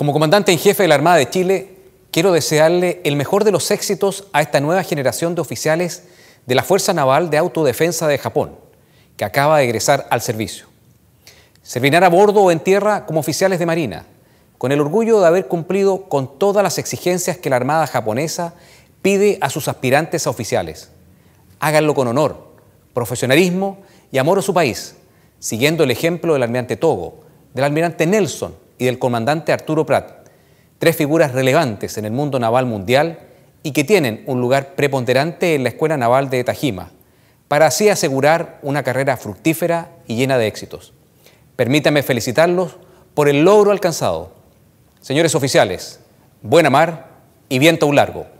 Como comandante en jefe de la Armada de Chile, quiero desearle el mejor de los éxitos a esta nueva generación de oficiales de la Fuerza Naval de Autodefensa de Japón, que acaba de egresar al servicio. Servirán a bordo o en tierra como oficiales de Marina, con el orgullo de haber cumplido con todas las exigencias que la Armada japonesa pide a sus aspirantes a oficiales. Háganlo con honor, profesionalismo y amor a su país, siguiendo el ejemplo del almirante Togo, del almirante Nelson, y del comandante Arturo Pratt, tres figuras relevantes en el mundo naval mundial y que tienen un lugar preponderante en la Escuela Naval de Tajima, para así asegurar una carrera fructífera y llena de éxitos. Permítame felicitarlos por el logro alcanzado. Señores oficiales, buena mar y viento a un largo.